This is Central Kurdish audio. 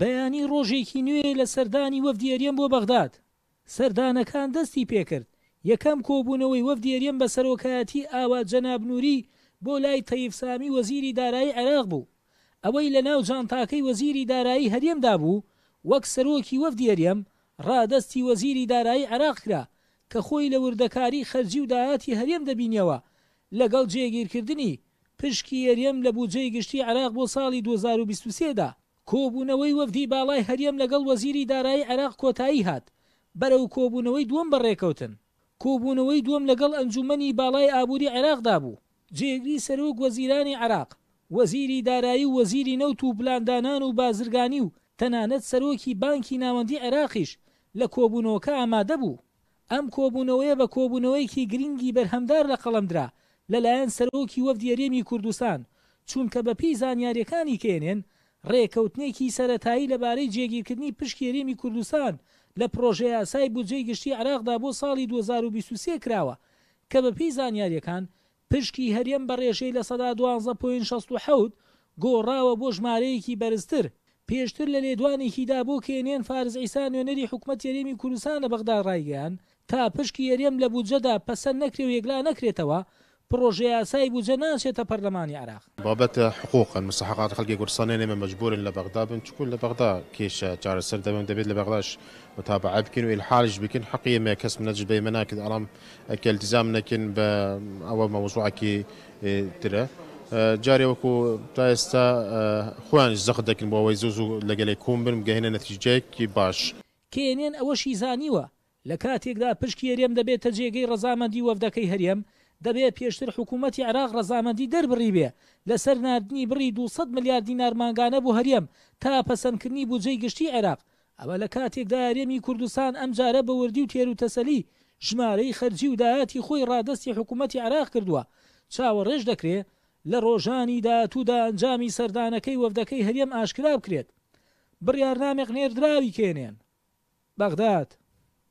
بەیانی ڕۆژێکی نوێ لە سەردانی وەفدیێریەم بۆ بەغداد سەردانەکان دەستی پێکرد یەکەم کۆبوونەوەی وەفدیێریەم بە سەرۆکایەتی ئاوا جەنابنووری بۆ لای تەیفسامی وەزیری دارایی عێراق بوو ئەوەی لە ناو جانتاکەی وەزیری دارایی هەرێمدا بوو وەک سەرۆکی وەفدیێریەم ڕادەستی وەزیری دارایی عراق کرا کە خۆی لە وردەکاری خەرجی و داهاتی هەرێم دەبینەوە لەگەڵ جێگیرکردنی پشکی یەرێم لە بوجێی گشتی عراق بۆ ساڵی 2023دا کۆبوونەوەی وەفدی باڵای هەریم لەگەڵ وەزیری دارایی عێراق کۆتایی هات بەرەو کۆبوونەوەی دووەم بەڕێکەوتن کۆبوونەوەی دووەم لەگەڵ ئەنجومنی باڵای ئابووری عێراقدا بوو جێگری سەرۆک وەزیرانی عراق وەزیری دارایی و وەزیری نەوت و بلاندانان و بازرگانی و تەنانەت سەرۆکی بانکی ناوەندی عێراقیش لە کۆبوونەوەکە ئامادە بوو ئەم کۆبوونەوەیە بە کۆبوونەوەیکی گرنگی بەرهەمدار لە قەڵمدرا لەلایەن سەرۆکی وەفدیێرێمی کوردستان چونکە بە پێی زانیاریەکانی کێنێن ڕێکەوتنێکی سەتایی لەبارەی جێگیرکردنی پشکێریمی کوردستان لە پرۆژه یاسای بودجێ گشتی عراقدا بۆ ساڵی 2023 کراوە کە بە پێی زانیاریەکان پشکی هەرێم بە ڕێژەی لە سەدا 12.6 گۆڕاوە بۆ ژمارەیەکی بەرزتر پێشتر لە لێدوانێکیدا بۆ کێنێن فارز ئیسان وێنەری حکوومەت یاریمی کوردستان لە بەغدا ڕایگەیان تا پشکی یاریێم لە بودجەدا پەسەند نەکرێ و یەکلا نەکرێتەوە بروجي سای بوو تا پەرلەمانی عراق بابت حقوق مستحقات خلقي کوردستانی نێمە مەجبورن لبغداد بن چکول لبغداد بەغدا کێشە چارەسەر دەبن دەبێت لە بەغداش متابعة بكين والحالج بكين حقيقة ما كسب نجد بيمنا كد أرام كالتزام لكن بأول موضوع كي إيه، ترى آه، جاري وكو تايستا آه، خوان زخدك بو ويزوزو لقلي كون بن مقهنا نتيجة كي باش كينين أوشي زانيوه لە کاتێکدا پشکی هەرێم دەبێتە جێگەی ڕزامەندی وەفدەکەی هەرێم دەبێت پێشتر حکوومەتتی عراق ڕەزامەندی دەربڕی بێ لەسەر نردنی بڕی 200 میلیارد دینار ماگانە بۆ هەرێم تا پەسەندکردنی بجێی گشتی عێراق ئەوە لە کاتێکدا یارێمی کوردستان ئەمجارە بەوردی و تێر و تەسەلی ژمارەی خەرجی و داەتی خۆی ڕادستی حکوومەتتی عراق کردووە چاوە ڕێژ دەکرێت لە ڕۆژانی داهاتوودا ئەنجامی سەردانەکەی وەفدەکەی هەرێم ئاشکرا بکرێت بڕیارنامێک نێردراوی کێنێن بەغداد